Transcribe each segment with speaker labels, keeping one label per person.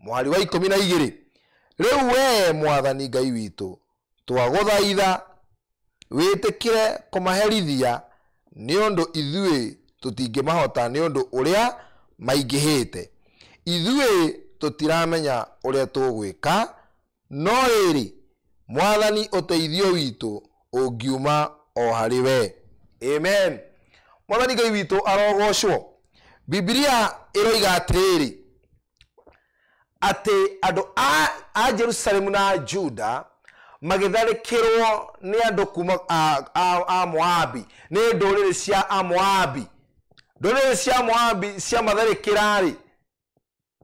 Speaker 1: mwari wa ikumi na igiri riu wee mwathani ngai witu twaguthaitha witikire kumaherithia ni undu ithui tutingimahota ni undu uria maingihite ithui tutiramenya uria tugwika no riri mwathani uteithio witu ungiuma o harĩ we amen mwathani ngai witũ arogocwo bibilia ĩroiga atĩrĩrĩ atĩ andũ a, a jerusalemu na juda magĩtharĩkĩrwo nĩ andũ kuma a, a, a moabi nĩ ndũrĩrĩ cia amoabi ndũrĩrĩ cia moabi cia matharĩkĩra-rĩ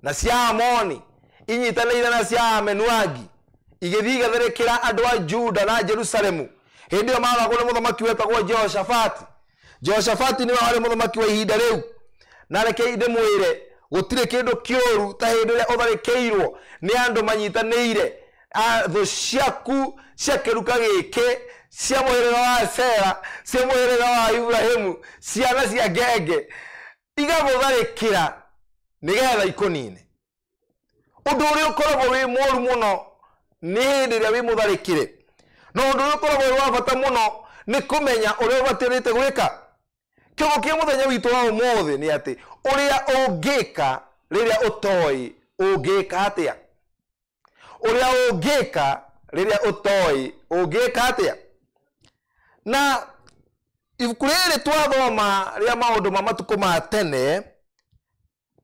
Speaker 1: na cia amoni inyitanĩire na cia amenuangi igĩthiĩ igatharĩkĩra andũ a juda na jerusalemu hĩndĩ ĩyo mathagwo nĩ mũthamaki wetagwo jehoshafati jehoshafati nĩwe warĩ mũthamaki wa ihinda rĩu na reke ndĩmwĩre gutirä kä ndå kä å ru ta hä ndä ä rä a å tharä kä irwo nä andå manyitanä ire thå ciaku cia kä ruka gä kä cia må hä rä ga wa sera cia må hä rä ga wa ibrahimu ciana cia ngenge igagå tharä kä ra nä getha ikå nine å ndå å rä å koragwo wä moru må no nä hä ndä ä rä a wä må tharä kä re no å ndå å rä å koragwo wä wa bata må no nä kå menya å rä a å batä rä te gwä ka kiugo kia muthenya witu wa umuthi ni ati uria ungika riria utoi ungika atia uria ungika riria utoi ungika atia na ibuku rĩrĩ twathoma rĩa maũndũ ma matukũ ma tene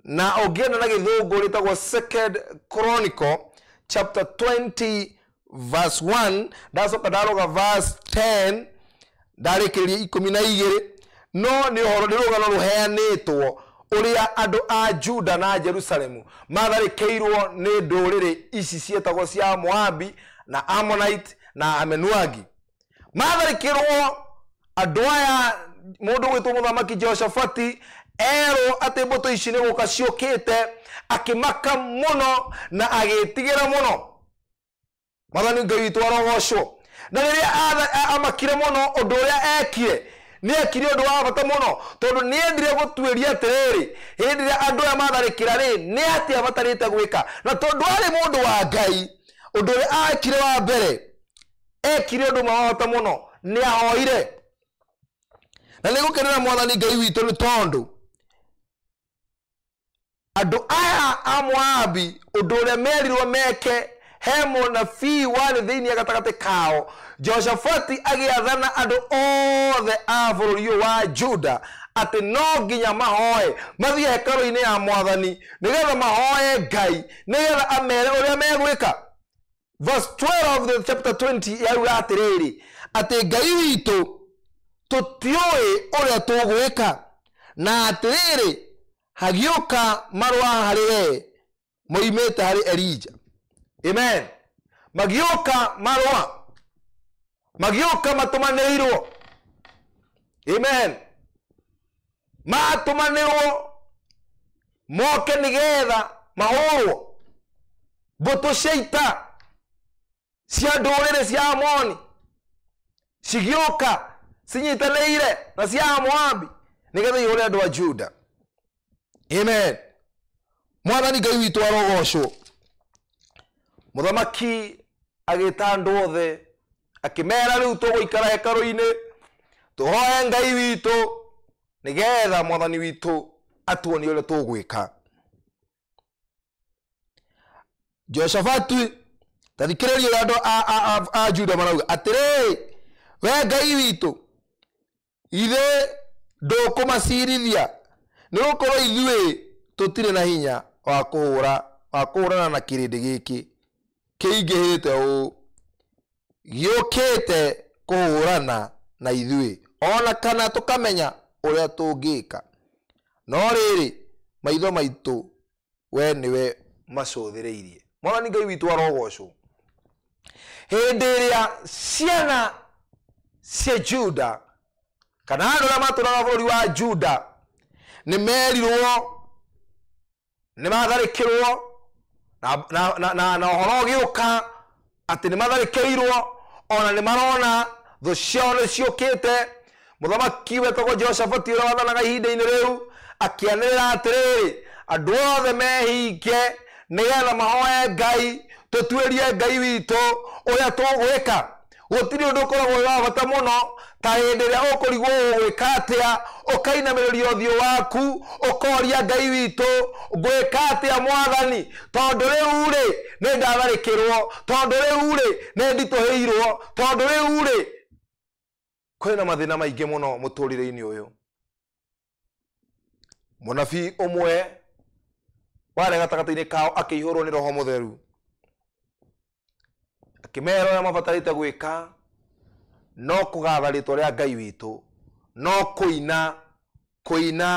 Speaker 1: na ũngĩenda na gĩthũngũ rĩtagwo second chronicle chapter 20 verse 1 ndacoka ndaroga verse 10 ndarĩkĩrĩria ikũmi na igĩrĩ no nä å horo nä rå gano rå heanä two å rä a andå a juda na jerusalemu matharä kä irwo nä ndå rä rä ici ciätagwo cia moabi na amonite na amenuagi matharä kä rwo andå aya må ndå gwä two må thamaki jehoshafati erwo atä mbå tå ici nä gå ka ciåkä te akä maka må no na agä tigä ra må no mathani ngai witå na rä rä amakire må no å ndå å rä a ekire nä ekire å ndå wa bata må no tondå nä endire gå tuä ria atä rä hä ndä ä rä a andå aya matharä kä ra rä nä atä abatarä te gwä ka na tondå arä må ndå wa ngai å ndå å rä akire wa mbere ekire å ndå mwe wa bata må no nä ahoire na nä gå kenera mwathani ngai witå nä tondå andå aya a moabi å ndå å rä a merirwo meke hemo na bii thä thĩinĩ gatagatä kao joshafati athana andå othe a rå ũyũ wa juda atä no nginya mahoe mathiä hekarå -inä ya mwathani getha mahoe ngai getha amere ũrĩa megwĩka verse 12 the chapter 20 rä rä atä ngai a tå gwä ka na atĩrĩrĩ harä marũa må imä te harä elija Amen. Magioka marwa. Magioka matumanirwo. Amen. Matumanirwo moke nigetha mahurwo. Mbutu cia ita cia ndurire cia Amoni cigioka cinyitaniire na cia Moabi nigetha ihũre andũ a Juda. Amen. Mwathani Ngai witũ arogocwo muthamaki agita andu othe akimera riu tuguikara hekaru-ini tuhoe ngai witu nigetha mwathani witu atuonie uria tugwika joshafatu tathikiriria uria andu a juda marauga atiriri we ngai witu ithe ndukumacirithia ni gukorwo ithuĩ tutire na hinya wa kuhũra na kirindi giki kiingihite uu giukite kuhurana na ithuä ona kana tukamenya uria tungika no riri maitho maitu we niwe macuthiriirie mwathani ngai witũ arogocwo hĩndĩ ĩrĩa ciana cia juda kana andũ arĩa matũraga bũrũri wa juda nĩ merirwo nĩ matharĩkĩrwo na na horo å gä å ka atä nä matharä irwo ona nä marona thå ciao nä ciå kä te må thamaki wetagwo joshabati å rä a wathanaga ihinda-inä rä u akä anä rä ra atä rä rä andå othe mehinge nä getha mahoe ngai tå tuä rie ngai witå å rä a tå gwä ka gutiri undu ukoragwo wi wa bata muno ta hindi iria ukurigwo ugwika atia ukainamiria uthiu waku ukoria ngai witu ngwika atia mwathani tondu riu ri ni ndatharikirwo tondu riu ri ni ndituhiirwo tondu riu ri kwina mathina maingi muno muturire-ini uyu munabii umwe warĩ gatagatĩ-inĩ kao akĩihũrwo nĩ roho mũtheru akĩmera ya mabatarĩte gwĩka no kũgatha rĩtwa rĩa ngai witũ no kũina kũina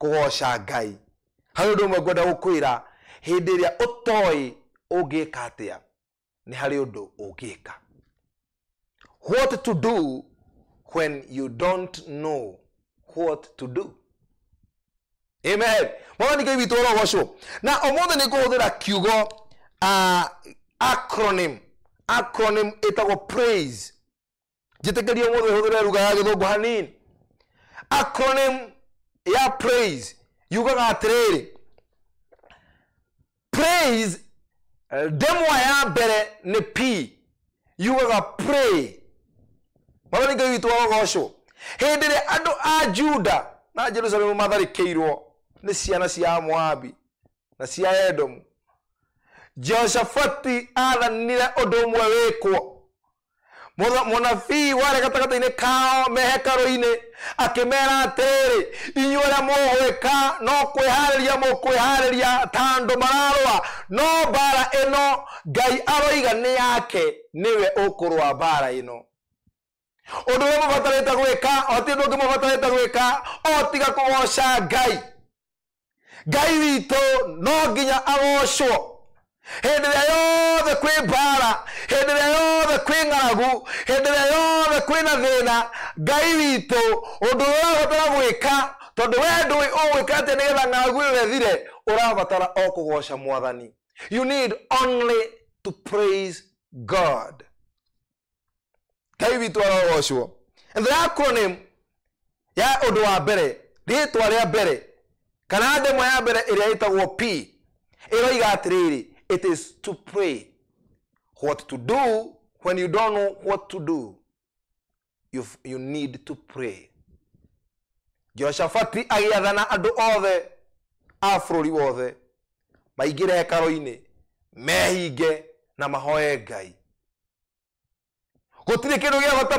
Speaker 1: kũgoca ngai harĩ ũndũ ũmwe ngwenda gũkwĩra hĩndĩ ĩrĩa ũtoĩ ũngĩka atĩa nĩ harĩ ũndũ ũngĩka what to do when you don't know what to do amen mwathani ngai witũ ũrogocwo na ũmũthĩ nĩ ngũhũthĩra kiugo uh, acronym acronym ĩtagwo e praise njĩtĩkĩria mũthĩ hũthĩre ruga ya gĩthũngũ hanini acronym ya praise yugaga atĩrĩrĩ praise ndemwa ya mbere nĩ p yugaga pray mawathingai witũ wa gũgocwo hĩndĩ ĩrĩa andũ a juda na jerusalemu matharĩkĩirwo nĩ ciana cia moabi na cia edomu jehoshafati athanire undu umwe wikwo mũnabii warĩ gatagatĩ-inĩ kao mehekaru-inĩ akĩmera atĩrĩrĩ inyuĩ ũrĩa ka no kwĩharĩria mũkwĩharĩria ta andũ mararũa no mbara ĩno ngai aroiga nĩ yake nĩwe ũkũrũa mbara ĩno ũndũ ũrĩa mũbatarĩte gwĩka o ti ũndũ ũngĩ mũbatarĩte gwĩka o tiga kũgoca ngai ngai witũ no nginya agocwo hĩndĩ ĩrĩa yothe kwĩ mbara hĩndĩ ĩrĩa yothe kwĩ ng'aragu hĩndĩ ĩrĩa yothe kwĩna thĩna ngai witũ ũndũ ũrĩa ũrabatara gwĩka tondũ wee ndũĩ ũgwĩka atĩa nĩgetha ng'aragu ĩyo ĩthire ũrabatara o kũgoca mwathani you need only to praise god ngai witũ arogocwo and the acronym ya ũndũ wa mbere rĩtwa rĩa mbere kana ndemwa ya mbere ĩrĩa ĩtagwo p ĩroiga atĩrĩrĩ it is to pray. What to do when you don't know what to do, You've, you need to pray. joshafati agiathana andu othe a bururi wothe maingire hekaro-inĩ mehinge na mahoe ngai gũtirĩ kĩndũ gĩa bata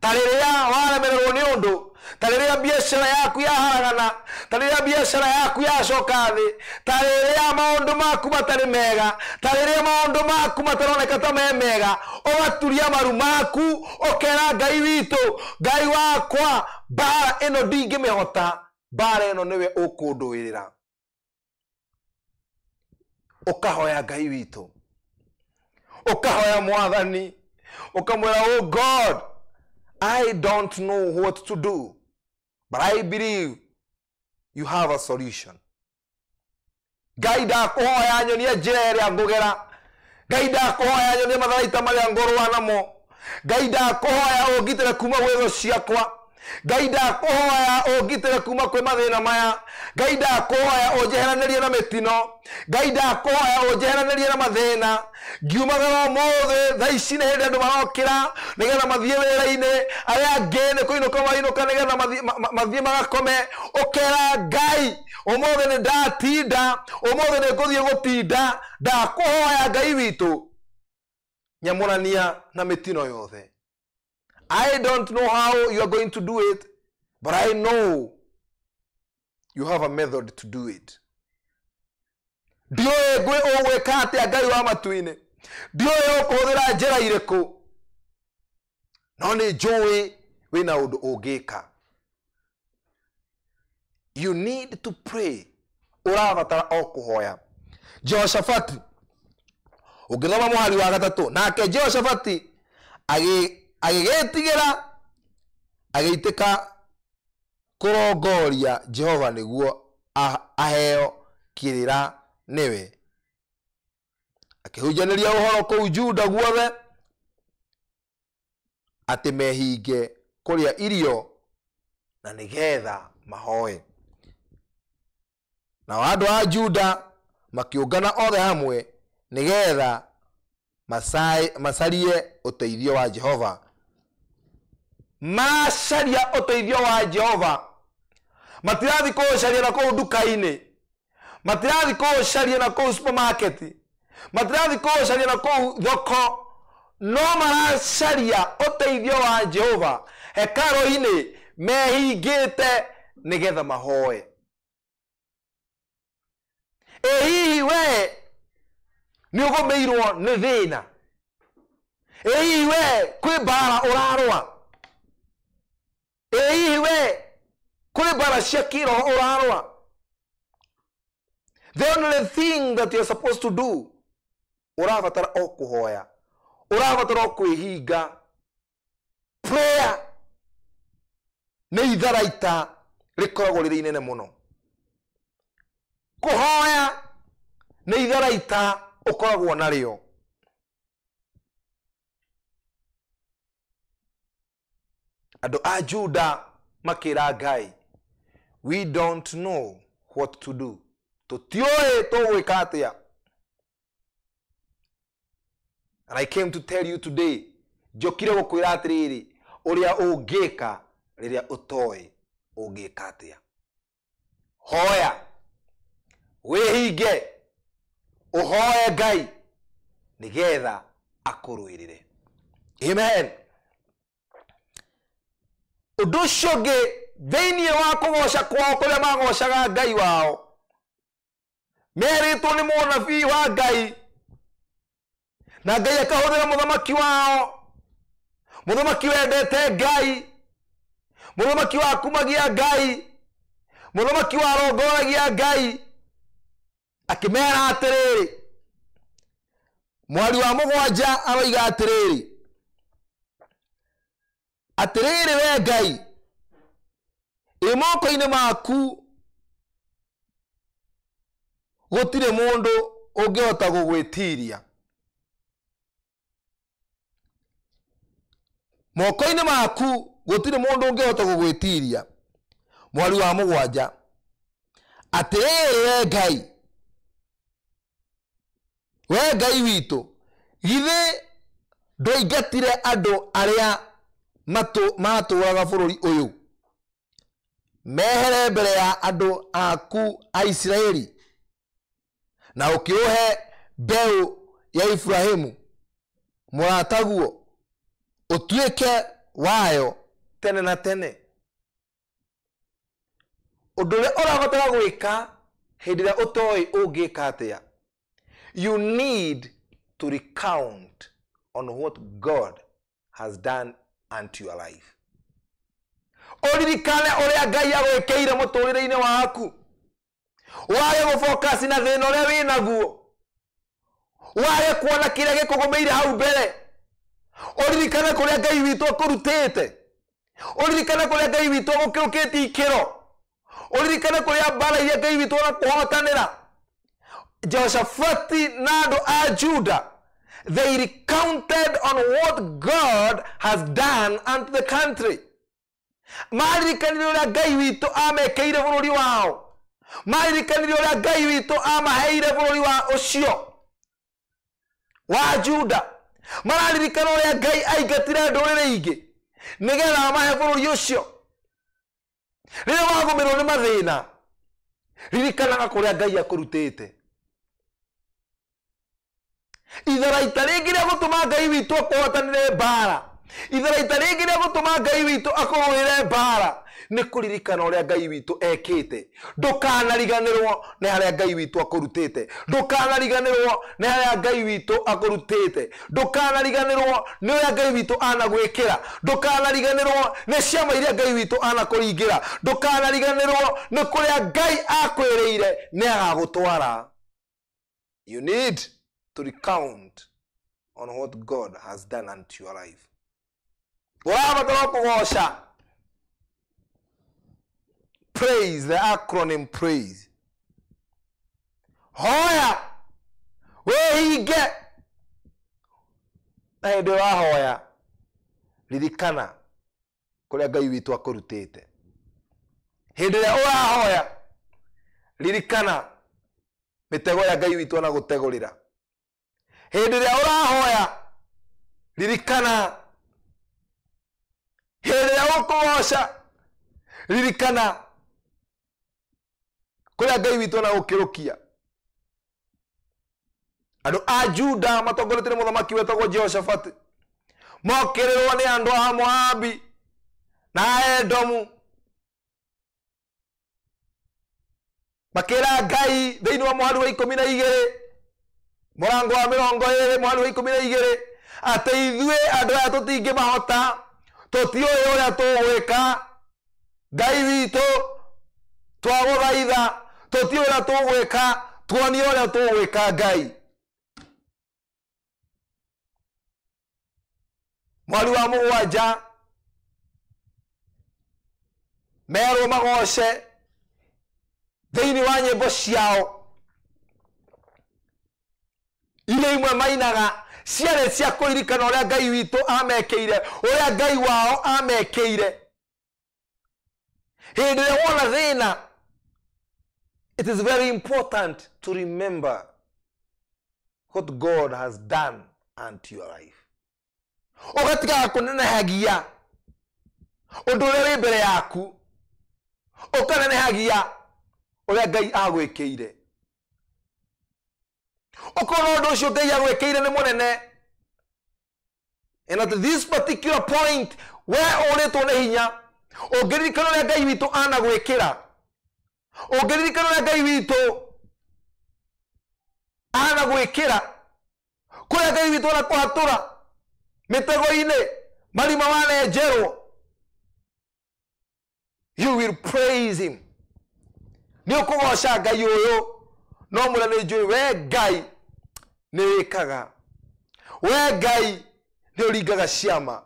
Speaker 1: ta rĩrĩa waremererwo nĩ ũndũ ta rä rä a biacara yaku yaharagana ta rä rä a biacara yaku yacoka thä ta rä rä a maå ndå maku matarä mega ta rä rä a maå ndå maku mataroneka ta me mega ågaturia maru maku åkera ngai witå ngai wakwa mbara ä no ndingä mä hota mbara ä no nä we å kå ndå ä rä ra å kahoya ngai witå å kahoya mwathani å kamwä ra oh god I don't know what to do, but I believe you have a solution ngai ndakuhoya nyonie njira iria ngugera ngai ndakuhoya nyonie matharaita maria ngorwa namo ngai ndakuhoya oh, ungitire oh, kuma gwitho oh, ciakwa ngai ndakuhoya ungitire kuma kwi mathina maya ngai ndakuhoya unjeheranirie na mitino ngai ndakuhoya unjeheranirie na mathina ngiumagara umuthi thaa ici nä hä ndä andå marokĩra nä getha mathiä wä ra-inä arä a angä nä kå inåka mainåka nä getha mathiä magakome å kera ngai umuthi nä ndatinda umuthi nä ngå thiä gå tinda ndakå hoya ngai witå nyamå rania na mä tino yothe I don't know how you are going to do it, but I know you have a method to do it. ndiå ngwä å gwä ka atä a ngai wa matu-inä ndiå å kå hå thä ra njä ra irä no nä njå wä na å ndå å ngä ka you need to pray å rabatara o hoya jehoshafati å ngä thoma må hari wa gatatå nake jehoshafati agä agigetigera agiitika kurongoria jehova niguo aheo kirira niwe akihunjaniria uhoro kuu juda guothe ati mehinge kuria irio na nigetha mahoe nao andu a juda makiungana othe hamwe nigetha masarie uteithio wa jehova macaria ũteithio wa jehova matirathiĩ caria na kũu nduka-inĩ matirathiĩ caria na kũu supermarket matirathiĩ caria na kũu thoko no maracaria ũteithio wa jehova mehingä te nä getha mahoe ä hihi wee irwo nä thä na ä hihi wee kwĩ mbaara ũrarũa eyiwe kuri barashakiro urarwa the only thing that are supposed to do urabatara o kuhoya urabatara o kwihinga prayer nä itharaita rä koragwo rä rä inene må no kå hoya nä itharaita å koragwo narä o At a Juda makera guy, we don't know what to do. To tioe to wekatia. And I came to tell you today, njokire gukwira atiriri, uria ungika riria utoi ungika atia. Hoya, wihige, uhoye Ngai, nigetha akurwirire. Amen. undu ucio ungi thiinie wa kugoca kwao kuria magocaga ngai wao meritwo ni munabii wa ngai na ngai akahuthira muthamaki wao muthamaki wendete ngai muthamaki wakumagia ngai muthamaki warongoragia ngai akimera atiriri mwari wa mugwanja aroiga atiriri aterere we ngai ä moko-inä maku gå tirä må ndå å ngä hota gå gwä tiria moko-inä maku gå tirä må ndå å ngä hota gå gwä tiria mwari wa må gwanja atä rä rä we ngai we ngai witå githä ndåingatire andå arä a matũũraga bũrũri ũyũ mehere mbere ya andũ aku aisiraeli na ũkĩũhe mbeũ ya ibrahimu mũrataguo ũtuĩke wayo tene na tene ũndũ ũrĩa ũrabatara gwĩka hĩndĩ ĩrĩa ũtoĩ ũngĩka atĩa you need to recount on what god has done unto your life uririkane uria ngai agwikire muturire-ini waku wage gufocus na thina uria wi naguo wage kuona kiria gikugumiire hau mbere uririkane kuria ngai witu akurutite uririkane kuria ngai witu agukiukitie ikiro uririkane kuria mbara iria ngai witu ona kuhotanira joshafati na andu a juda They recounted on what God has done unto the country. maririkanire å rä a ngai witå amekeire bå rå ri wao maririkanire å rä a ngai witå amaheire bå rå ri wa å cio wa juda mararirikana å rä a ngai aingatire ndå rä rä ingä nä getha mahe bå rå ri å cio rä rä wagå mä rwo nä mathä na ririkanaga kå rä a ngai akå rutä te ithara itarä rä gutuma ngai witå akåhotanä mbara ithara itarä rä gutuma ngai witå akåhå mbara nä kå ririkana å rä a ngai witå ekä te ndåkanariganä rwo nä harä a ngai witå akå rutä te ndåkanariganä rwo nä harä a ngai witå akå rutä te ndåkanariganä rwo nä å rä a ngai witå anagwä kä ra ndåkanariganä rwo nä ciama iria ngai witå anakå ringä ra ndåkanariganä rwo nä kå rä a ngai akwä rä ire nä agagå twara you need to recount on what God has done unto your life praise the acronym praise hoya where he get? na hindi hoya, lidikana, kuria ngai witu akurutite hindi iria hoya, lidikana, mitego ya ngai witu wana lira hĩndĩ ĩrĩa ũrahoya ririkana hĩndĩ ĩrĩa ũkũgoca ririkana kũrĩa ngai witũ na gũkĩrũkia andũ a juda matongoretie nĩ mũthamaki wetagwo jehoshafati mokĩrĩrwo nĩ andũ a moabi na edomu makĩra ngai thĩinĩ wa mũhari wa ikũmi na igĩrĩ murango wa mirongo iri mwari wa ikumi na igiri ati ithue andu aya tutingimahota tutiuĩ uria tugwika ngai witũ twagũthaitha tutiuĩ uria tugwika tuonie uria tugwika ngai mwari wa mũgwanja merwo magoce thĩinĩ wa nyĩmbo ciao irä imwe mainaga ciarä cia kå ririkana å rä a ngai witå amekä ire å rä a ngai wao amekä ire hä ndä ä rä a wona thä na it is very important to remember what god has done unto your life å gatigaga kå nenehagia å ndå å rä a wä mbere yaku å kanenehagia å rä a ngai agwä kä ire okorwo ũndũ ũcio ngai agwĩkĩire nĩ mũnene and at this particular point we ũrĩtwo nĩ hinya ũngĩririkana ũrĩa ngai witũ anagwĩkĩra ũngĩririkana ũrĩa ngai witũ anagwĩkĩra kũrĩa ngai witũ anakũhatũra mĩtego-inĩ marima wanenjerwo you will praise him nĩ ũkũgoca ngai ũyũ no mũrĩa nĩ njũĩ we ngai nä wä kaga we ngai nä å ringaga ciama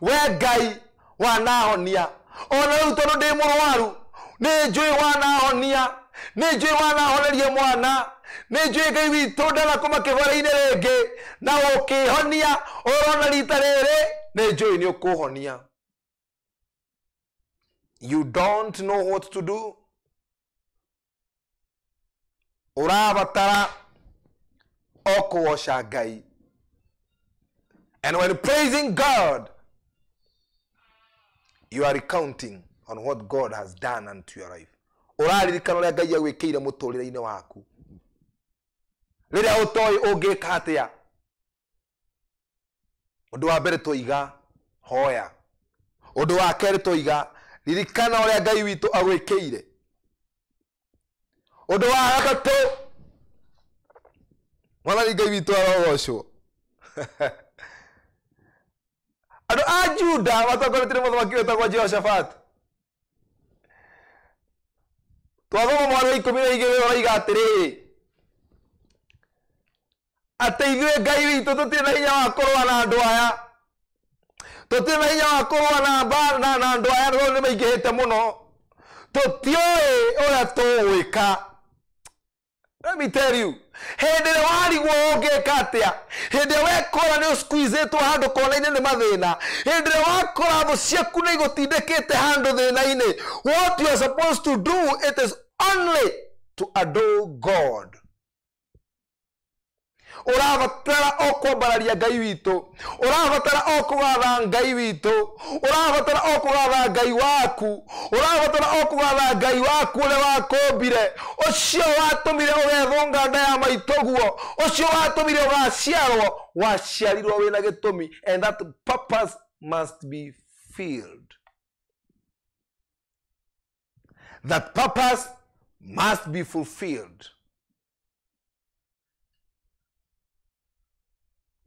Speaker 1: we ngai wanahonia ona rä u tondå ndä må rwaru nä njå wanahonia nä njå wanahoneria mwana nä njå ngai witå makä makägore-inä rä ngä na å kä honia årona rita rä rä nä njå ä nä å kå honia å rabatara okuwosha ngai and when praising god you are recounting on what god has done unto your life uraririkana uria ngai agwikire muturire-ini waku riria utoi ungika atia undu wa mbere tuiga hoya undu wa keri tuiga ririkana uria ngai witu agwikire undu wa gatatu mwanarĩnga ibitwara ũgocwo andå a juda matongoretie nä må wetagwo jehoshafat twathoma mwarä wa ikå mi na igä rä raiga atä rä atä ngai witå tå tirä na hinya wa kå rũa na andå aya tå tirä na hinya wa kå rũa na andå aya tondå nä maingä hä te må no tå tiå ä å rä a tå gwä ka hä ndä ä warigwo å ngeka atä a hä ndä ä wekora nä å cikuicätwo handå kona-inä nä mathä na hä ndä ä wakora thå ciaku nä igå tindäkä te handå thä na-inä what you are supposed to do it is only to adore god urabatara o kwambararia ngai witå urabatara o kågatha ngai witå urabatara o kågatha ngai waku urabatara o kågatha ngai waku å rä wakåmbire å cio watå mire å gethå nganda ya maitåguo å cio watå mire å gaciarwo waciarirwo wä na gä tå mi and that purpose must be filled that purpose must be fulfilled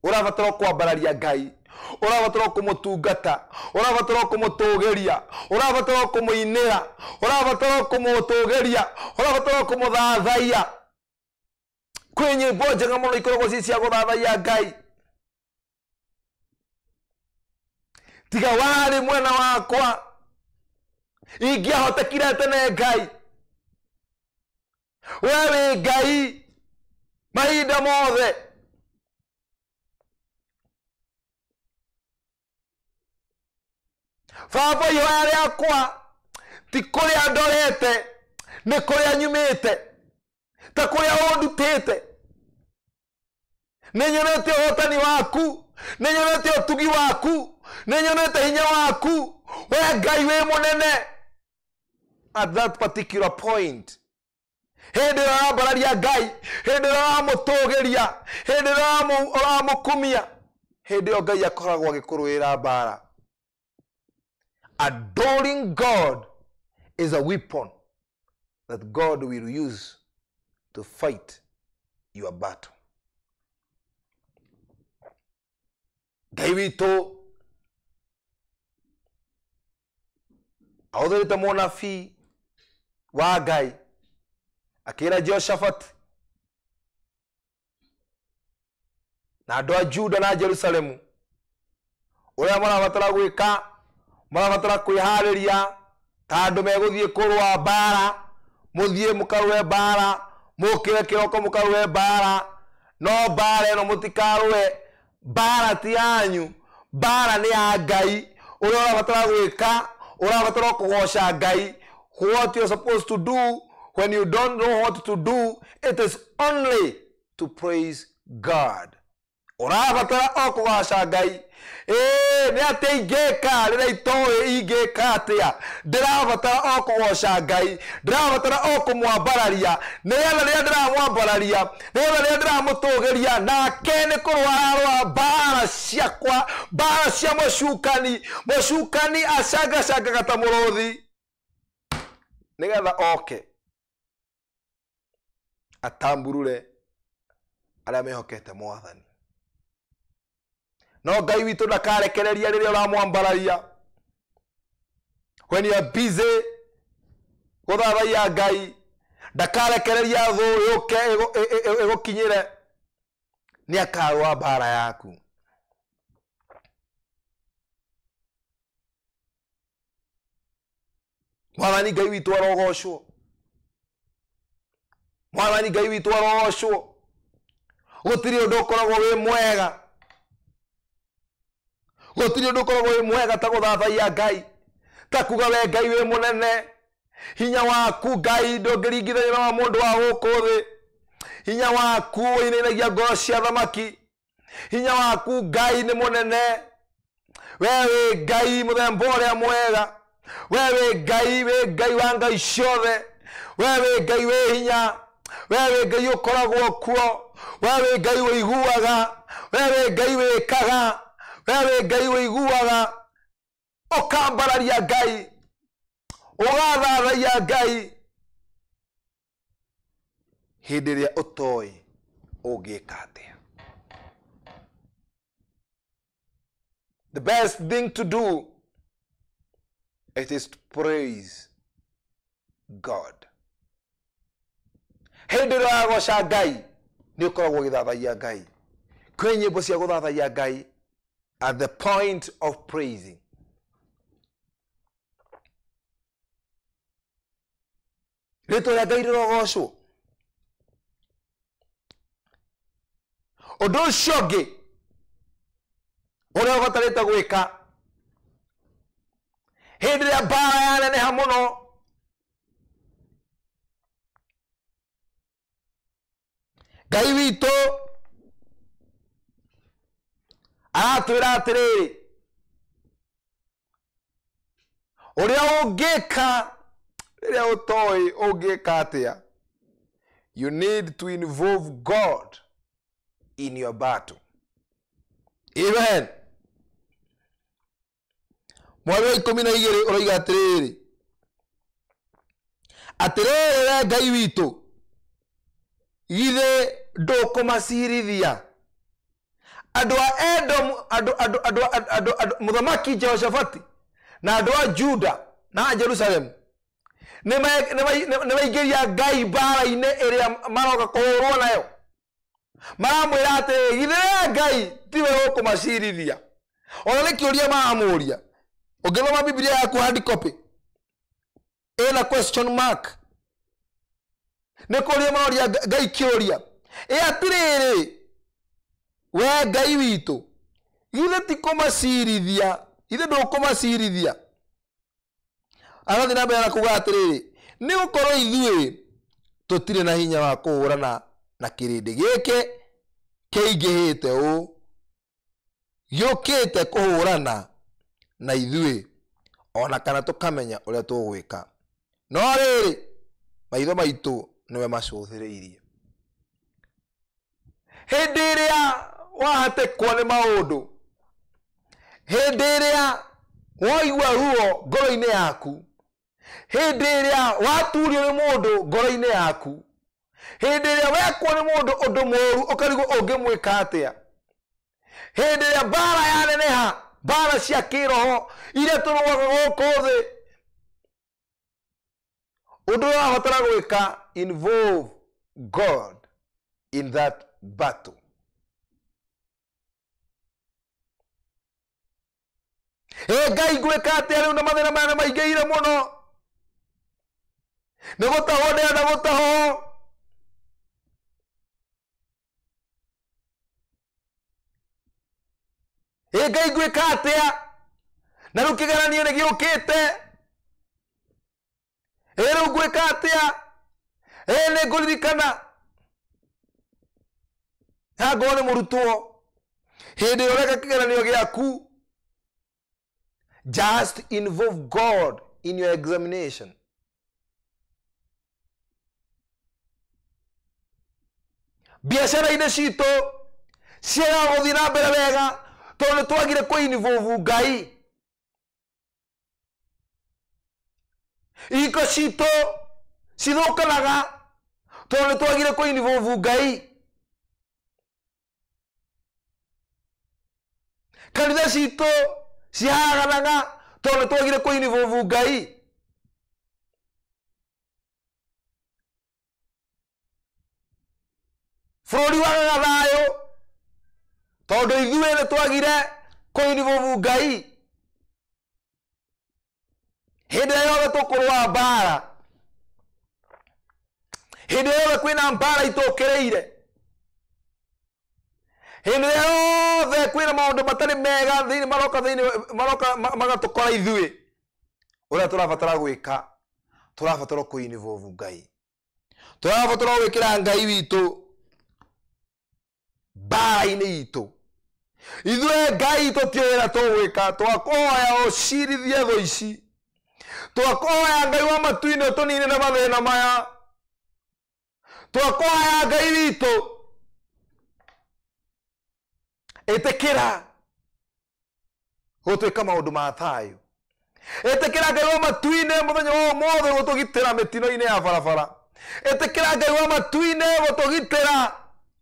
Speaker 1: urabatara kwambararia ngai urabatara kumutungata urabatara kumutugeria urabatara kumuinira urabatara kumutugeria urabatara kumuthathaia kwä nyä njega må no ikoragwo ci cia gå thathaia ngai tiga warä mwena wakwa ingäahotekire tene ngai we wä ngai mahinda mothe baba ũyũ wa ti akwa ti kũrĩa ndorete nĩ kũrĩa nyumĩte ta kũrĩa ũndutĩte nĩ nyonete ũhotani waku nĩ nyonete ũtugi waku nĩ nyonete hinya waku we ngai wĩ mũnene at that particular point hĩndĩ ĩrĩa ũrambararia ngai hĩndĩ ĩrĩa ũramũtũgĩria hĩndĩ ĩrĩa ũramũkumia hĩndĩ ĩyo ngai akoragwo agĩkũrũĩra mbara adoring God is a weapon that God will use to fight your battle. David told ahotherete mũnabii wa ngai akĩra jehoshaphat na andũ a juda na jerusalemu ũrĩa marabatara gwĩka marabatara kwiharĩria tandå megũthiĩ kũrũa mbara mũthiĩ mũkarũe mbara må må karå e mbara no mbara ĩno mũtikarũe mbara ti yanyu mbara nĩ ya ngai ũrĩa ũrabatara gwĩka ũrabatara kũgoca ngai what you're supposed to do when you don't know what to do it is only to praise god ũrabatara o kũgaca ngai nä atä ingäka rä rä a itoä ingäka atä a ndä rabatara o kå goca ngai ndä rabatara o kå mwambararia nĩgetha rä rä a ndä ramwambararia nĩgetha rä rä a ndä ramå tå gä ria nake nä kå rwararwa mbara ciakwa mbara cia mũcukani mũcukani acangacangaga ta må råthi nĩgetha oke atamburure arĩa mehokete mwathani no ngai witå ndakarekereria rä rä a å ramwambararia wenia busy gå thathaia ngai ndakarekereria thå yå ke ä gå kinyä re nä akarwa mbara yaku mwathani ngai witå arogocwo mwathani ngai witå arogocwo gå tirä å ndå å koragwo wä mwega gutiri undu koragwo wi mwega ta guthathaia ngai ta kuga we ngai wi munene hinya waku ngai ndungiringithania na wa mundu wa guku thi hinya waku winainagia ngoro cia thamaki hinya waku ngai nĩ mũnene we wĩ ngai mũthemba ũrĩa mwega we wĩ ngai wĩ ngai wa ngai ciothe we wĩ ngai wĩ hinya we wĩ ngai ũkoragwo kuo we wĩ ngai wĩiguaga we wĩ ngai wĩkaga wewe ngai wiguaga ukambararia ngai ugatharagia ngai hindi ria utoe ungika atia the best thing to do it is to praise god hindi ria wagoca ngai ni ukoragwo ugithathagia ngai kwi nyimbo cia guthathagia ngai at the point of praising. rĩtwa rĩa ngai rĩrogocwo ũndũ ũcio ũngĩ ũrĩa ũgotarĩte gwĩka hĩndĩ ĩrĩa mbara yaneneha mũno ngai witũ aratwĩra atĩrĩrĩ ũrĩa ũngĩka rĩrĩa ũtoĩ ũngĩka atĩa you need to involve god in your battle amen mwari wa ikũmi na igĩrĩ ũroiga atĩrĩrĩ atĩrĩrĩ we ngai witũ githĩ ndũkũmacirithia andå a edom måthamaki jehoshafati na andå a juda na jerusalemu nä maingä ria ngai mbara-inä ä rä a maroka kå hå rwo nayo maramwä ra atä githä rä a ngai tiwe gå kå maciriria ona nä kä å ria maramå ria å ngä thoma bibiria yaku handikopä ä na question mark nä kå ria maroria ngai kä å ria ä atä rä rä we ngai witå githä ti kå macirithia ithe ndå kå macirithia agathiä na mbere na kuga atä rä nä gå korwo ithuä tå tirä na hinya wa kå hå rana na kä rä ndä gä kä kä ingä hä te å gä å kä te kå hå rana na ithuä ona kana tå kamenya å rä a tå gwä ka no rä rä maitho maitå nä we macå thä rä irie hä ndä ä rä a wahate kuone maundu hindi iria waigua ruo ngoro-ini yaku hindi iria waturio ni mundu ngoro-ini yaku hindi iria wekwo ni mundu undu muru ukarigwo ungimwika atia hindi iria mbara yaneneha mbara cia kiroho iria turũaga gũkũ thĩ ũndũ ũrĩa wabatara gwĩka involve god in that battle ä ngai ngwä ka atä a rä u na mathä maya nä maingä ire må no nä gå tahwo ndena gå tahwo ä ngai ngwä ka atä a na rä u kä geranio nä gä å kä te ä rä u ngwä ka atä a ä nä ngå ririkana angorwo nä må rutwo hä ndä ä å reka kä gä aku Just involve God in your examination. biacara ire citå ciagaga gå thiä na mbere wega tondå nä twagire kå involvu ngai ihiko citå cithå kanaga tondå nä twagire kå involvu ngai kanitha citå sihagananga tondu twagire kå vuvu ngai bå rå ri wagaga thayå tondå ithuä nä twagire kå vuvu ngai hä hĩndĩ ĩrĩa yothe tå kå rwa mbara hä ndä ä yothe kwä na mbara itũkĩrĩire hindi ä yothe kwä na maå ndå matarä mega thä maroka thä maroka magatå kora ithuä å rä a tå rabatara gwä ka tå rabatara kå inivåvu ngai tå rabatara gwä kä ra ngai witå mbara-inä itå ithuä ngai tå tiå wä ra tå gwä ka twakåhoya å cirithie thå ici twakåhoya ngai wa matu-inä å tå ninä re mathä na maya twakåhoya ngai witå ätä gå maundu ma thayo ätä ngai wa matuine må thenya o mothe gå tå gitä ra mä tino ya barabara ätä ngai wa matuine gå tå gitä ra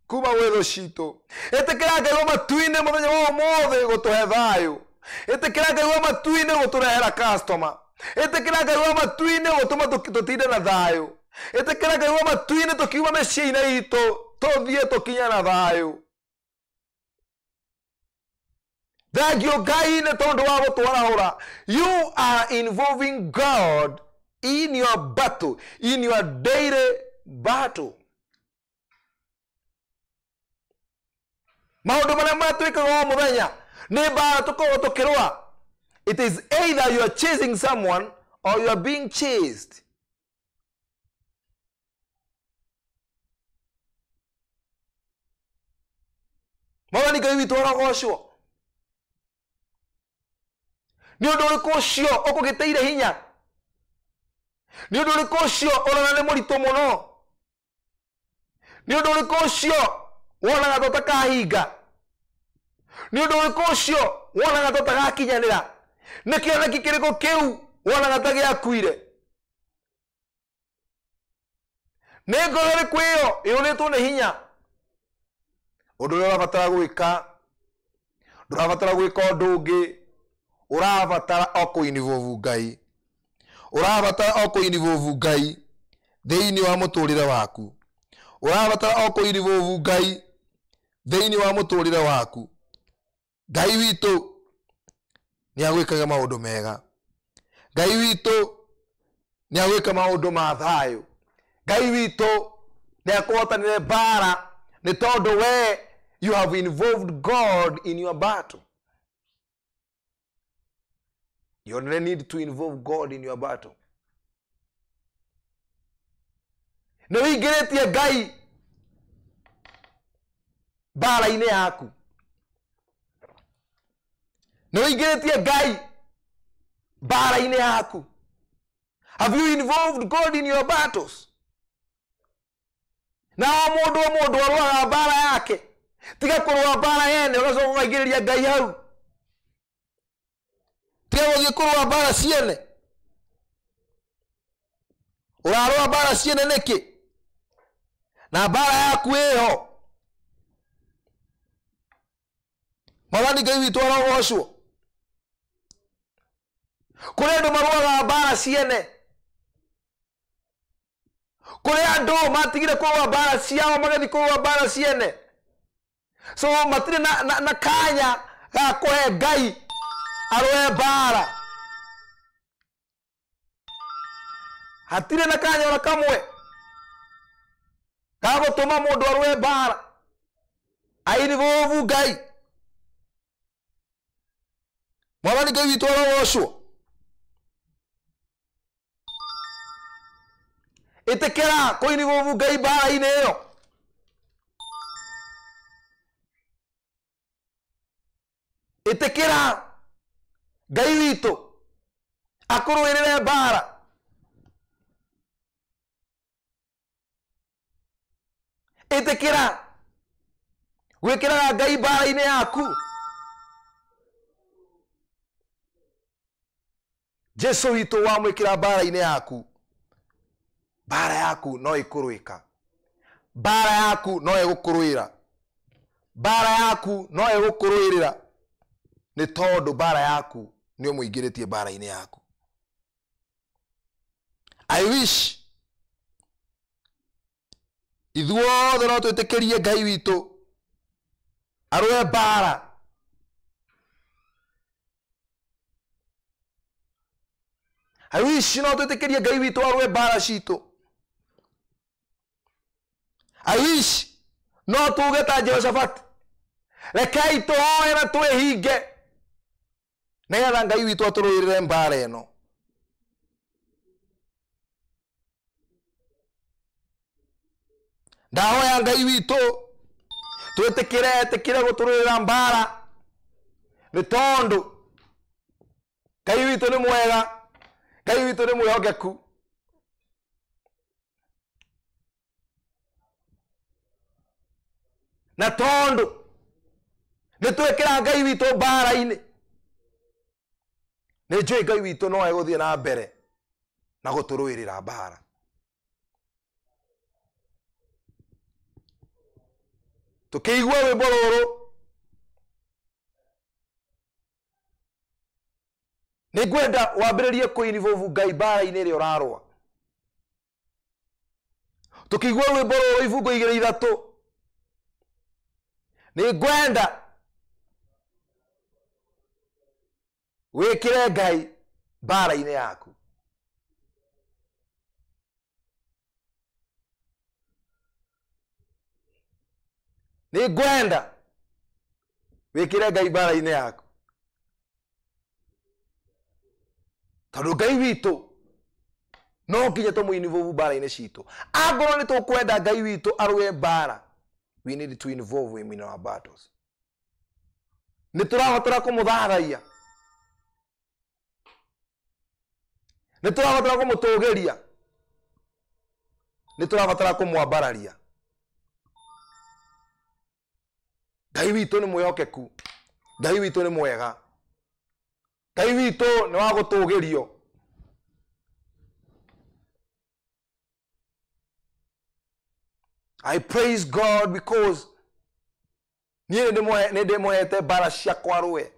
Speaker 1: kuma gwä thå citå ätä ngai wa matuine må thenya o mothe gå tå he thayå ätä ngai wa matuine gå tå rehera kastoma ätä ngai wa matuine gå tå ma tå tinde na thayå ätä ngai wa matuine tå kiuma mä ciä-inä itå tå thiä tå kinya na thayå ndangio ngai nä tondå wa gå twara å ra you are involving god in your battle in your daily battle maå ndå marä a matwä kaga o må thenya nä mbara tå korwo it is either you are chasing someone or you are being chased mwathani ngai witå aragocwo nä å ndå å rä kå å cio å kå gä hinya nä å ndå å rä kå å cio å rona nä må ritå må no nä å ndå å rä kå å cio wonaga tå takahinga nä å ndå å rä kå å cio wonaga tå tagakinyanä ra nä kä rä kå kä u wonaga ta gä akuire nä ngoro rä ä yo ä å rä two nä hinya å ndå å rä a å rabatara gwä ka ndå rabatara gwä ka å ndå å ngä urabatara o kuinivovu ngai urabatara o kuinivovu ngai thiini wa muturire waku urabatara o kuinivovu ngai thiini wa muturire waku ngai witu ni agwikaga maundu mega ngai witu ni agwika maundu ma thayu ngai witu ni akuhotanire ni tondu we you have involved god in your battle You need to involve God in your battle. nä ngai mbara-inä yaku nä wä ngai mbara-inä yaku have you involved god in your battles na o må o må ndå arwaga yake tiga kå rwa mbara yene å gacoka å ngai hau pjevodjekuru bara sjene uraroa bara sjene niki na bara yaku iho mawandika iwitwara ocuo kuri andu maruaga bara ciene kuri andu matigire kurua bara ciao magathi kurua bara ciene so matire na, na, na kanya gakuhe ngai bara hatire na kanya ona kamwe kagotuma mundu aloe bara aini vovu ngai mwathani ngai witũ arogocwo ĩtĩkĩra kũini vovu ngai mbaara-inĩ ĩyo ĩtĩkĩra ngai witå akå rå ä rä re mbara ä tä kä ra gwä kä raga ngai mbara-inä yaku jesu witå wamwä kä ra mbara-inä yaku mbara yaku no ä kå rwä ka mbara yaku no ä gå kå rwä ra mbara yaku no ä gå kå rwä rä ra nä tondå mbara yaku não å tie mbara-inä i wish ithuothe no twä tä kä rie ngai witå arå i wish no twä tä kä rie ngai witå arå i wish no tuge ta jehoshafati rekei tå hoe na twä hinge nigetha ngai witå atå mbara ä no ndahoya ngai witå twä tä kä re etä kä re gå tå rå ä ra mbara nä tondå ngai witå nä mwega ngai witå nä mwähokeku na tondå nä twä kä ra ngai witå mbara-inä nä njå ä ngai witå no egå thiä na mbere na gå tå rå ä rä ra mbara tå kä igua wä mbo rå rå nä ngwenda wambä rä rie kå inivåvu ngai mbara-inä ä rä a å rarå a tå kä igua wä mbo rå rå ibungo igä rä ithatå nä ngwenda wĩkĩre ngai mbara-inĩ yaku nä ngwenda wĩkĩre ngai mbara inä yaku tondå ngai witå no nginya tũmũinvolvu mbara inä citå angorwo tå kwenda ngai arå e mbara we need to involve him in our battles nĩ tũrabatara kũmũthathaiya nä tå rabatara kå må tå gä ria nä tå rabatara kå mwambararia ngai witå nä mwĩhokeku ngai witå nä mwega ngai witå nä wa gå tå gä rio i praise god because niä nä ndä må hete mbara ciakwa rwe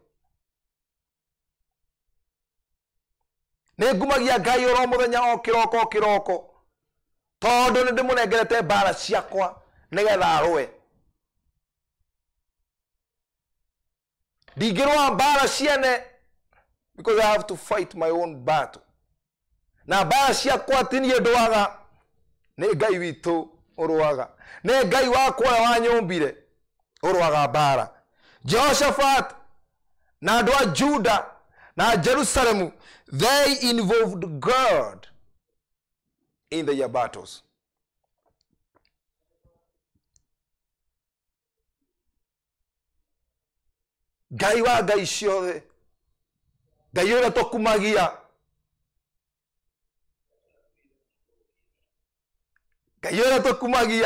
Speaker 1: nä ngumagia ngai å ro må thenya o kä roko o kä roko tondå nä ndä må nengerete mbara ciakwa nä getha arå ndingä rwa mbara ciene because i have to fight my own battle na mbara ciakwa ti niä ndwaga nä ngai witå å rwaga nä ngai wakwa we wanyåmbire å rwaga mbara jehoshafat na andå a juda na jerusalem they involved god in their battles ngai wa ngai ciothe ngai å rä a ngai å rä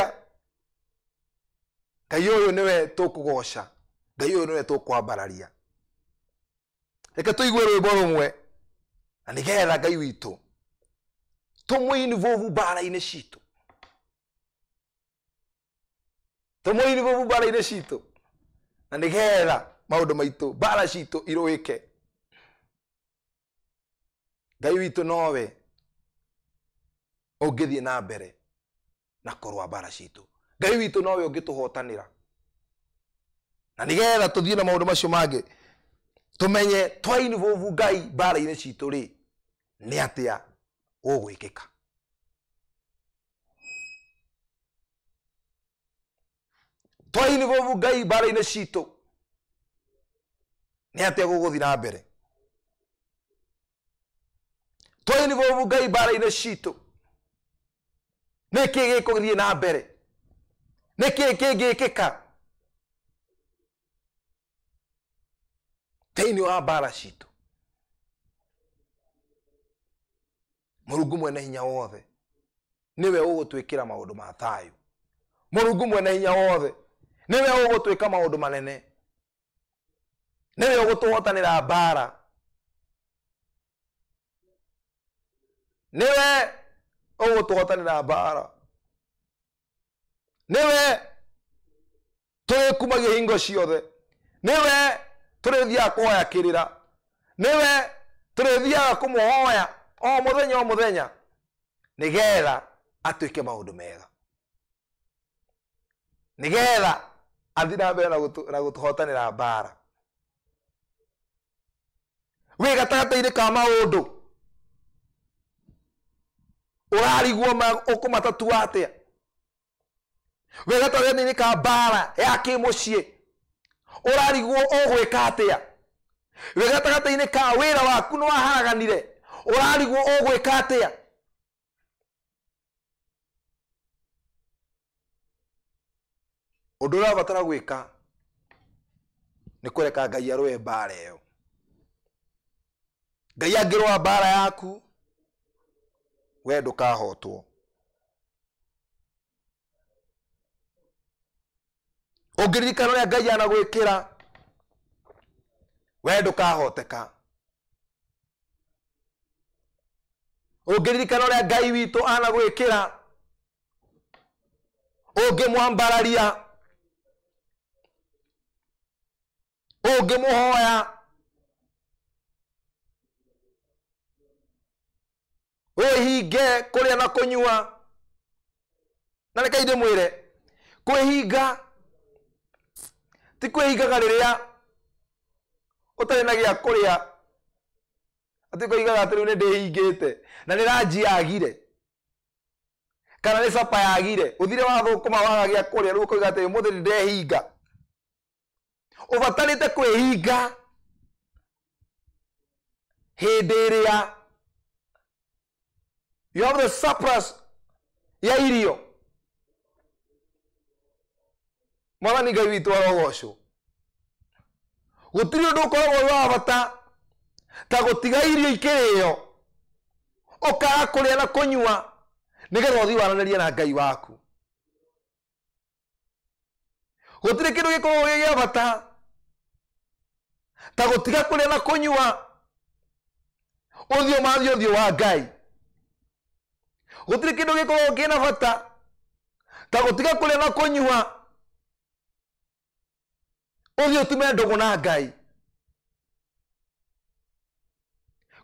Speaker 1: a ngai å yå nä we tå kå goca ngai å yå nä we tå kwambararia reke tuigue rwimbo rumwe na nigetha ngai witå tåmwinivåvu mbara-inä citå tåmwinivåvu mbara-inä citå na nigetha maå ndå maitå mbara citå irå ke ngai witå nowe å ngä thiä na mbere na korwa mbara citå ngai witå nowe å ngä tå hotanä ra na nigetha tå thiä na maå ndå macio mangä tumenye twainvolvu ngai mbara-inĩ -inä citå rä nä citũ rĩ kä ka twaini twainvolvu ngai mbara-inĩ -inä citå citũ nĩ atĩa gũgũthiĩ na mbere twainvolvu ngai mbara -inä citå nä kä gä kå thiä na mbere nä kä kä ngä kä ka tenho abarashito murungu mwene hinya wothe niwe ugutwikira maundu ma thayu murungu mwene hinya wothe niwe ugutwika maundu manene niwe ugutuhotanira mbara niwe ugutuhotanira mbara niwe twikumagia hingo ciothe niwe tũrĩthiaga kũhoya nĩwe tũrĩthiaga kũmũhoya o mũthenya o mũthenya nĩgetha atuĩke maũndũ mega nĩgetha athi na mbere na gũtũhotanĩra mbaara wĩ gatagatĩ-inĩ ka maũndũ ũrarigwo ũkũmatatua atĩa wĩ gatagatĩ-inĩ ka mbaara ya kĩmũciĩ ũrarigwo ũgwĩka atĩa wĩ gatagatĩ-inĩ ka wĩra waku nĩ waharaganire ũrarigwo ũgwĩka atĩa ũndũ ũrĩa ũrabatara gwĩka nĩ kwereka ngai arũe mbara ĩyo ngai angĩrũa mbara yaku wee ndũkahootwo ungiririkana uria ngai anagwikira we ndukahoteka ungiririkana uria ngai witu anagwikira ungimwambararia ungimuhoya wihinge kuria na kunyua na reke ndimwire kwihinga ti kwĩhingaga rĩrĩa ũtarĩ na gĩa kũrĩa atĩ kwĩhingaga atĩ rĩu nĩ ndĩhingĩte na nĩ ranji yagire kana nĩ capa yagire ũthire wathũkũma waga gĩa kũrĩa rĩu ũkoiga atĩ ũmũthĩ nĩ ndehinga ũbatarĩte kwĩhinga hĩndĩ ĩrĩa you have the surplus ya irio mwathani ngai witå arogocwo gå tirä å ndå å koragwo wä wa bata ta gå tiga irio ikärä o å kaga kå rä a na kå nyua nä getha thiä waranärie na ngai waku gå tirä kä ndå gä koragwo gä gä a bata ta gå tiga kå rä a na kå nyua å thiå mathiä å thiå wa ngai gå tirä kä ndå gä koragwo gä na bata ta gå tiga kå rä a na kå nyua otu ũtume ndũgũ na ngai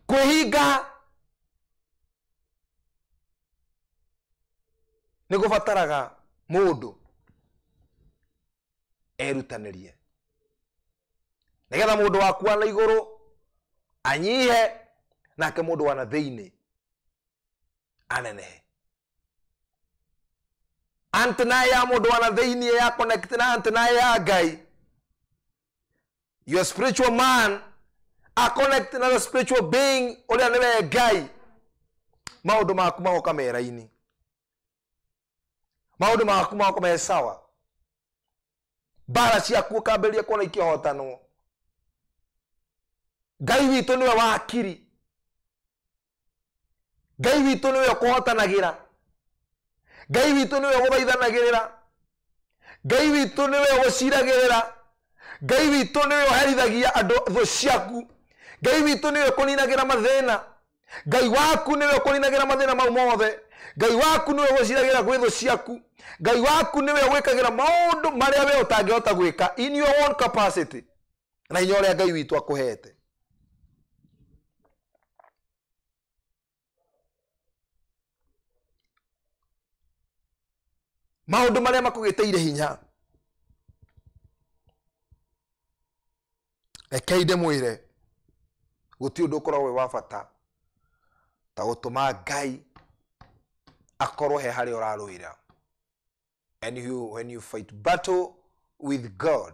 Speaker 1: kwĩhinga nĩ gũbataraga mũndũ erutanĩrie nĩgetha mũndũ waku wa na igũrũ anyihe nake mũndũ wa na thĩinĩ anenehe antena ya mũndũ wa na thĩinĩ ya connect na antena ya ngai your spiritual man are connected na the spiritual being uria niwe ngai maundu maku magoka meraini maundu maku magoka me sawa mbara ciaku ukambĩrĩria kuona ikĩhotanwo ngai witũ nĩwe wakiri ngai witũ nĩwe ũkũhotanagĩra ngai witũ nĩwe ũgũthaithanagĩrĩra ngai witũ nĩwe ũgũciragĩrĩra ngai witå nä å herithagia andå thå ciaku ngai witå nä å kå ninagä ra na ngai waku nä we å kå ninagä ra mathäna mau mothe ngai waku nä we gå ciragä ra gwä thå ciaku ngai waku nä we gwä kagä ra maå ndå marä a we å tangä hota gwä ka na inya å rä a ngai witå akå hete maå ndå marä a makå gä teire hinya reke inde mwire guti undu ukoragwo wi wa bata ta gutuma ngai akorwo he haria urarwira and you, when you fight battle with god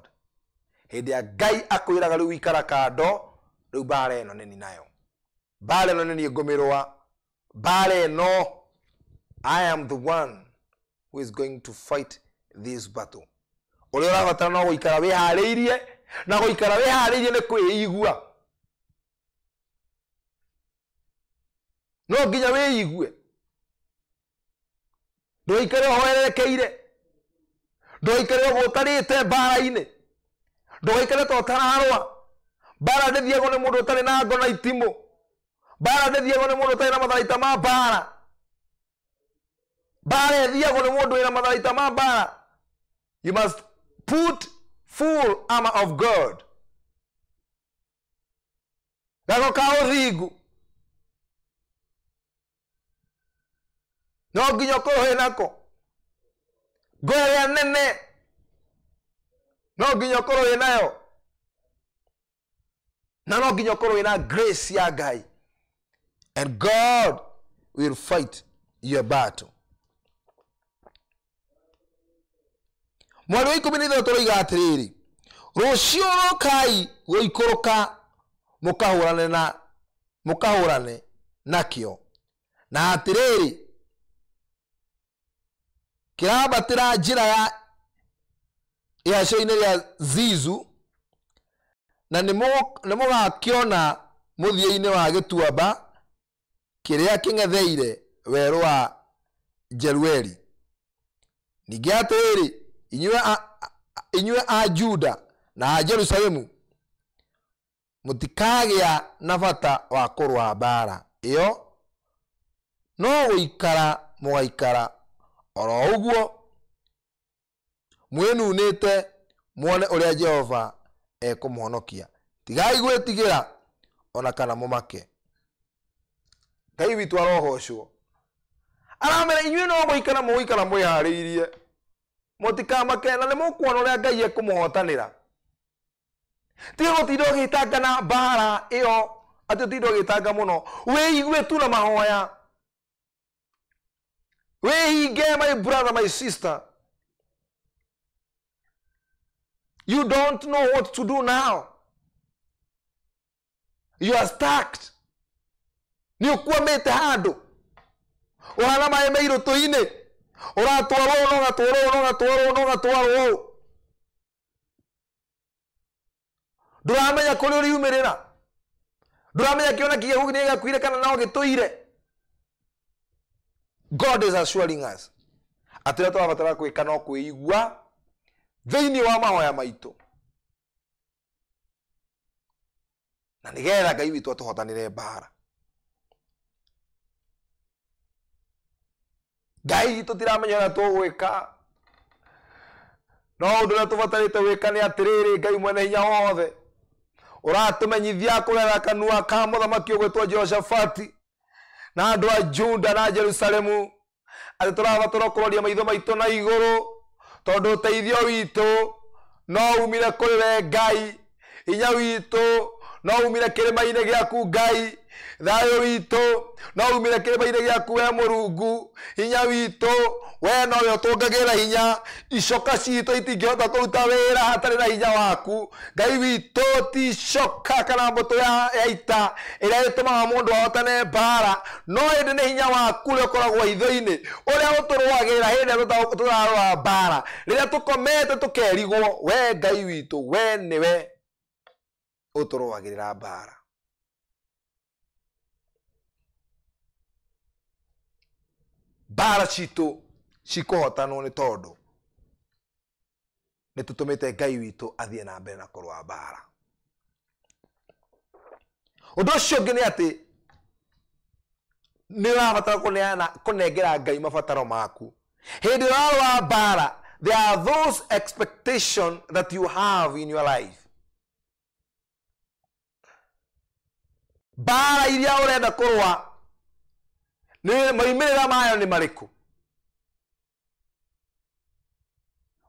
Speaker 1: hindi ya ngai akwiraga riu ikara kando riu mbara ino neni nayo mbara ino nini ngumirwa mbara ino i am the one who is going to fight this battle uria urabatara no guikara wihariirie na gå wä harä irie nä kwä igua no nginya wä igue ndå wiigue ndoikare hoererekeire ndoikare te mbara-ini inä ndogaikare ta utararwa mbara ndä thiagwo nä må ndå na ngo na itimå mbara ndä ndithiagwo ni mundu utari na matharaita ma mbara mbara ä thiagwo nä må ndå wä na matharaita ma mbara you must put full armor of god kao rigu. no ginyo ũkũhĩ nako ngũ ya nene no ginyo ũkorwo nayo na no ginyo ũkorwo na grace ya ngai and god will fight your battle mwari wa ikumi na ithandatu roiga atiriri rucio rokai guikuruka mukahurane na mukahurane nakio na atiriri kirambatira njira ya ihacio-inĩ rĩa zizu na nĩ mũgakĩona mũthia-inĩ wa gĩtuamba kĩrĩa kĩng'etheire werũ wa jerueli ningĩ atĩrĩrĩ inywe Juda na Jerusalemu mutikagea na bata wa kurwa habara iyo no guikara mugaikara oro uguo mwinunite muone uria jehova ekumuhonokia tigai gwitigira ona kana mumake ngai witu arohocwo aramera inyuĩ no gũikara mũgũikara mwĩharĩirie mũtikamake na nĩ mũkuona ũrĩa ngai ekũmũhotanĩra tiga gũtinda ũgĩtangana mbara ĩyo atĩ ũtinda ũgĩtanga mũno wĩigue tu na mahoya wĩhinge my brother my sister you don't know what to do now you are stuck nĩ ũkwamĩte handũ ũhana maĩ mairũ tũ-inĩ uratwarwo no gatwarwo no gatwarwo no gatwarwo nduramenya kuri uriumirira nduramenya kiona kigeku ni gakuire kana no gituire god is assuring us atira twabatara kwika no kwiigua thiini wa mahoya maitu na nigetha ngai witũ atuhotanire mbara ngai itu tiramenya na tugwika no gwä na nä atä ni rä ngai mwene hinya wothe uratumenyithia kurera kanua ka muthamaki ugwitwo jehoshafati na andå a juda na jerusalemu atä tå rabatarwo kå roria maitho maitå na rå tondå teithio witå no umire kũrĩ we ngai hinya witå no umire kĩrĩma-inĩ aku ngai thayo witå no umire kä rä ma-inä gä aku we må rungu hinya witå we nowe å tå ngagä ra hinya icoka citå itingä hota kå ruta wä ra hatarä na hinya waku ngai witå ti coka kana mbå tå ya ita ä rä a ä tå maga må ndå ahotane mbara no ä ndä nä hinya waku rä a å koragwo hitho-inä å rä a å tå rwagä ra hä ndä ä tå rarora mbara rä rä a tå komete tå kerigwo we ngai witå we nä we å tå rwagä rä ra mbara mbara citå cikåhotanwo nä tondå nä tå tå mä te ngai witå athiä na mbere na korwa mbara å ndå å cio å ngä nä atä nä å rabatara kå nengera ngai mabataro maku hä ndä ä rarwa mbara there are those expectation that you have in your life mbara iria å renda kå nĩ moimĩrĩra mayo nĩ marĩkũ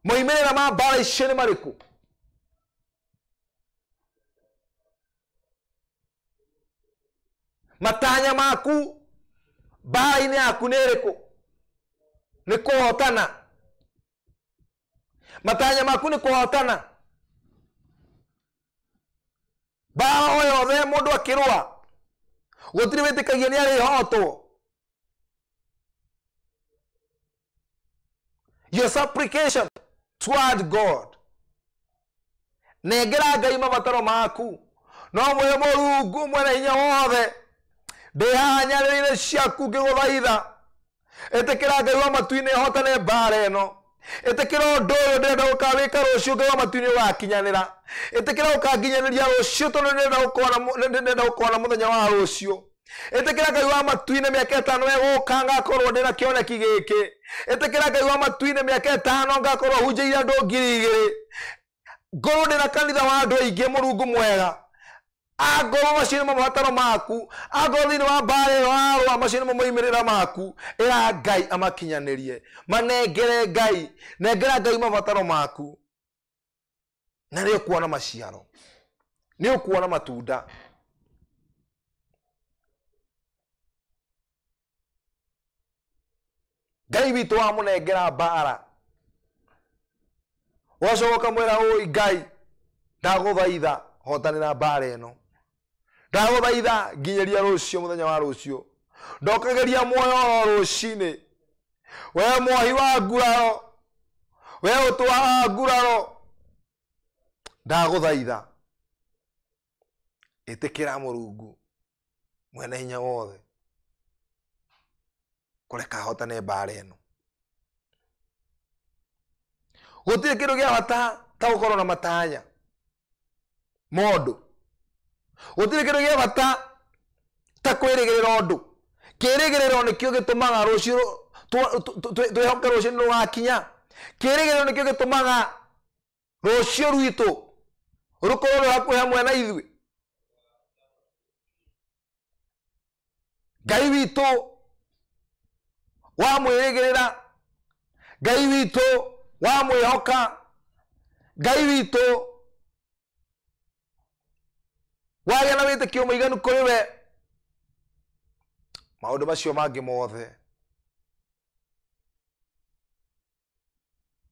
Speaker 1: moimĩrĩra ma mbara icio nĩ marĩkũ matanya maku mbara-inĩ yaku nĩ ĩrĩkũ nĩ kũhotana matanya maku nĩ kũhotana mbara o yothe mũndũ akĩrũa gũtirĩ wĩtĩkagia nĩ arĩhotwo supplication toward god ngai mabataro maku no mwe murungu mwena hinya wothe ndi haha nyarĩrĩire ciaku ngĩgũthaitha ĩtĩkĩra ngai wa matu-inĩ hotane mbaara ĩno ĩtĩkĩra ũndũ ũyũ ndĩrenda gũkawĩka rũciũ ngai wa matu-inĩ wakinyanĩra ĩtĩkĩra gũkanginyanĩria rũciũ tondũ ndĩrenda gũkona mũthenya wa rũciũ ĩtĩkĩra ngai wa matu-inĩ mĩaka ĩtano ĩgũka ngakorwo ndĩ na kĩoneki gĩkĩ etikira ngai wa matuine miaka etano ngakorwo hunjä ire andu ngiri igä igiri ngorwo ndina kanitha wa andå aingä må rungu mwega angorwo macio nimo mabataro maku angorwo thä thiini wa mbara iyo arwa macio rä ra maku ä ra ngai amakinyanä rie manengere ngai nengera ngai mabataro maku na ni kuona maciaro nä å kuona matunda ngai witå wamå mbara ågacoka å kamwä ra åi ngai ndagå thaitha hotanä ra mbara ä no ndagå thaitha nginyä ria rå cio må thenya wa rå cio ndokagäria muoyo oro rå cinä we mwahi wa nguraro we å twaga nguraro ndagå thaitha ä tä kä ra må rungu mwena hinya wothe kureka hotane mbara ino gutire kindu gia bata ta gukorwo na matanya mondu gutire kindu gia bata ta kwirigirira undu kirigiriro nikio gitumaga rucio twihoke rucio ni rugakinya kirigiriro nikio gitumaga rucio rwitu rukorwo rwi hakuhi hamwe na ithui ngai witu wamwiregerera ngai witå wamwĩhoka ngai witå wagä na wä tä kio må iganu kå rä we maå ndå macio mangä mothe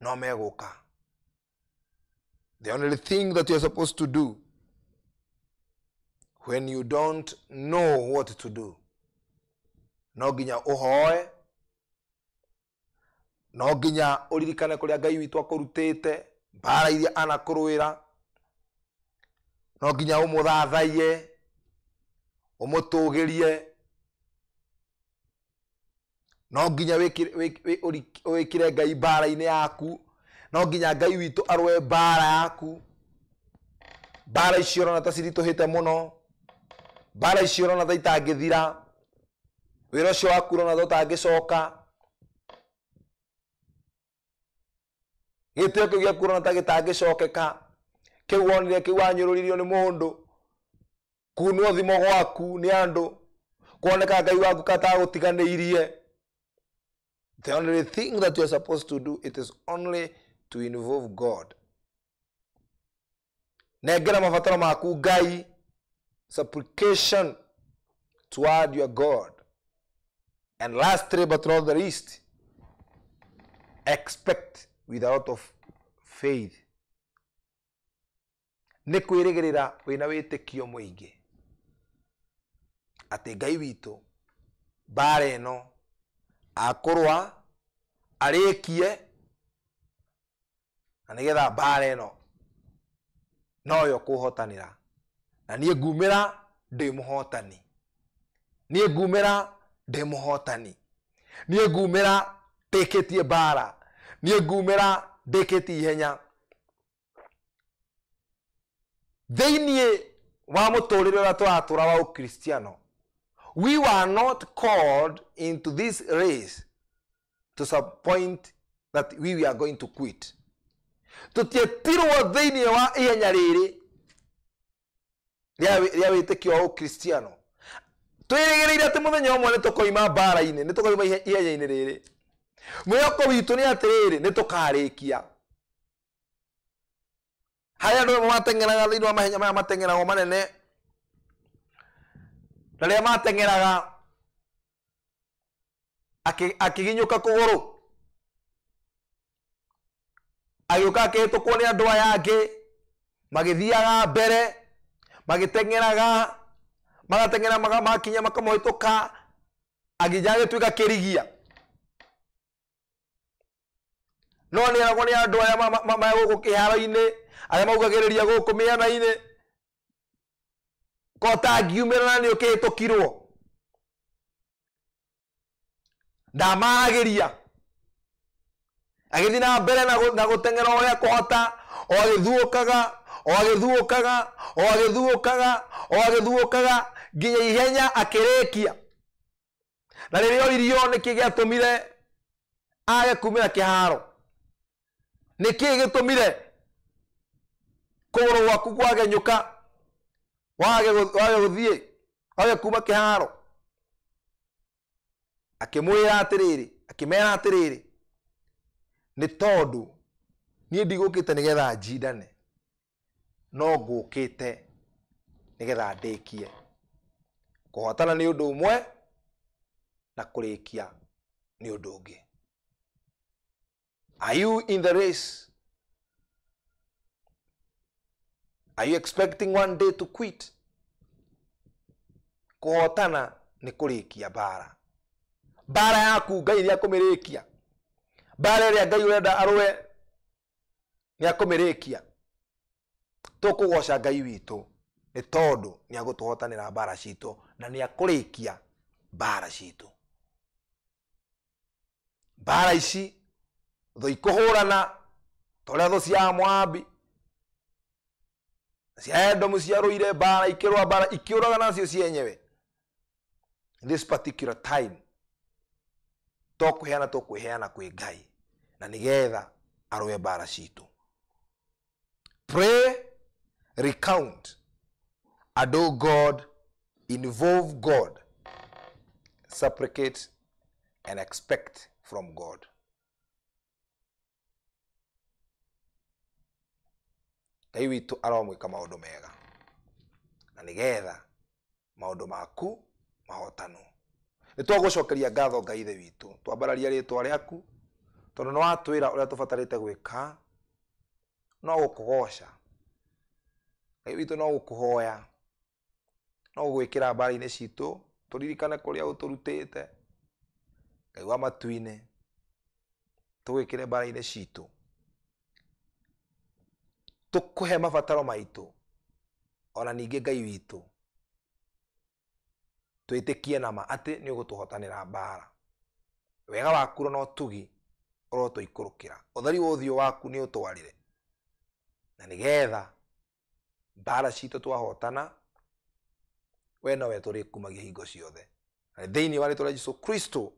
Speaker 1: no megå ka the only thing that you're supposed to do when you don't know what to do no nginya å hoe no nginya uririkane kuria ngai witu akurutite mbara iria anakurwira no nginya umuthathaie umutugirie no nginya wikire ngai mbara-inĩ yaku no nginya ngai witũ arũe mbara yaku mbara icio rona ta ciritũhĩte mũno mbara icio rona ta itangĩthira wĩra ũcio waku rona ta ũtangĩcoka gä tä kä u gä akurona ta gä tangä cokeka kä u onire kä u wanyå rå ririo nä må ndå kunwo thimo gwaku nä andå kuoneka ngai waku katagå tiganä irie the only thing that you are supposed to do it is only to involve god nengera mabataro maku ngai supplication toward your god and lastly but not the least expect without of faith nä kwä rä gä rä ra wä na wä tä kio må ingä atä ngai witå mbara ä no akå rwa arä kie na nä getha mbara ä no noyo kå hotanä ra na niä ngumä ra ndä må hotani niä ngumä ra ndä må hotani niä ngumä ra tä kä tie mbara niä ngumä ndä ti ihenya thä iniä wa må tå rä re å rä a tå wa å kristiano we were not called into this race to some point that we were going to quit tutiätirwo thä iniä wa ihenya rä rä rä a wä tä kio å kristiano twä rä gä rä ire atä må thenya å mwe nä tå koima mbara-inä nä tå koima ihenya-inä rä rä mwihoko rä nä tå karä kia harä andå amwe matengeraga thä thiini wa mahenya maya matengeragwo manene na a matengeraga akä ginyå ka ka kå gå rå agä å akä hä tå kwo nä andå aya angä magä thiaga mbere magä teng'eraga magatengera makinya makamå hä tå ka agä tuä ka kä rigia no nä nä andå aya gå kå kä haro-inä arä a maugagä rä ria gå kå mä ana-inä kotangiumä ra na nä å kä tå kirwo ndamagä ria agä thiä na mbere na gå teng'era å rä a kåhota o agä thuå kaga o agä thuå kaga o agä thuå kaga o agä thuå kaga nginya ihenya akä rä kia na rä rä oririo nä kä gä atå mire age kumä ra kä haro nä kä gä tå mire kå gwaku kwage nyå ka wage gå thiä wage kuma kä haro akä mwä ra atä rä rä akä mera atä rä rä nä tondå niä ndigå kä te nä getha njindane no ngå kä te nä getha ndä kie kå hotana nä å ndå å mwe na kå rä kia nä å ndå å ngä Are you in the race? Are you expecting one day to quit? kuhotana ni kurikia bara bara yaku ngai ni akumirikia bara iria ngai urenda arue ni akumirikia tukugoca ngai witu ni tondu ni agutuhotanira bara citu na ni akurikia bara citu bara ici tho ikuhurana toria thu cia moabi cia edomu ciarũire mbara ikĩrũa mbara ikĩũraga nacio cienyewe in this particular time tũkwĩheana tũkwĩheana kwĩ ngai na nĩgetha arwe mbara citũ pray recount adore god involve god supplicate and expect from god ngai witå aromwä maå ndå mega na nä getha maå ndå maku mahotanwo nä twagå cokeria ngatho ngai ithe witå twambararia rä twa rä aku tondå nä watwä ra å rä a tå batarä te gwä ka no gå kå goca ngai witå no gå kå hoya no gwä kä ra mbara-inä citå tå ririkane kå rä a å tå rutä te ngai wa matu-inä tå gwä kä re mbara-inä citå tukuhe mabataro maitu ona ningi ngai witu twitikie nama ati ni ugutuhotanira mbara wega waku no tugi urotuikurukira utheri wa wothio waku ni utwarire na nigetha mbara citu twahotana we nowe turikumagia hingo ciothe na thiini wa ritwa rĩa jesu kristo